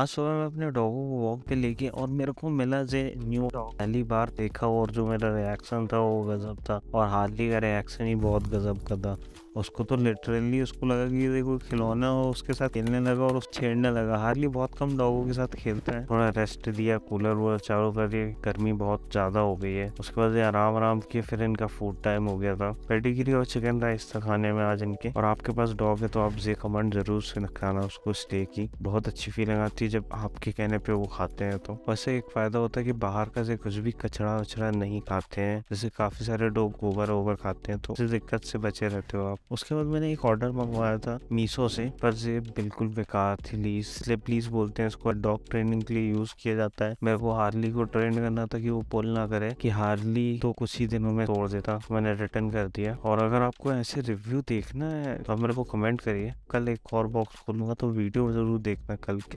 आज सुबह मैं अपने डॉगों को वॉक पे लेके और मेरे को मिला जे न्यू डॉग पहली बार देखा और जो मेरा रिएक्शन था वो गजब था और हार्ली का रिएक्शन ही बहुत गजब का था उसको तो लिटरली उसको लगा कि ये कोई खिलौना और उसके साथ खेलने लगा और उस छेड़ने लगा हार्ली बहुत कम डॉगों के साथ खेलता है थोड़ा रेस्ट दिया कूलर वूलर चारों कर दिया गर्मी बहुत ज़्यादा हो गई है उसके बाद ये आराम आराम किए फिर इनका फूड टाइम हो गया था पेडिगिरी और चिकन राइस था खाने में आज इनके और आपके पास डॉग है तो आप जे कमांड जरूर से खाना उसको स्टे की बहुत अच्छी फीलिंग आती होती जब आपके कहने पे वो खाते हैं तो वैसे एक फायदा होता है कि बाहर का से कुछ भी कचरा वचरा नहीं खाते हैं जैसे काफी सारे लोग गोबर वोबर खाते हैं तो दिक्कत से बचे रहते हो आप उसके बाद मैंने एक ऑर्डर मंगवाया था मीशो से पर से बिल्कुल बेकार थी लीज प्लीज बोलते हैं इसको डॉग ट्रेनिंग के लिए यूज किया जाता है मैं वो हार्ली को ट्रेन करना था कि वो बोल ना करे कि हार्ली तो कुछ ही दिनों में तोड़ देता मैंने रिटर्न कर दिया और अगर आपको ऐसे रिव्यू देखना है तो मेरे को कमेंट करिए कल एक और बॉक्स खोलूंगा तो वीडियो जरूर देखना कल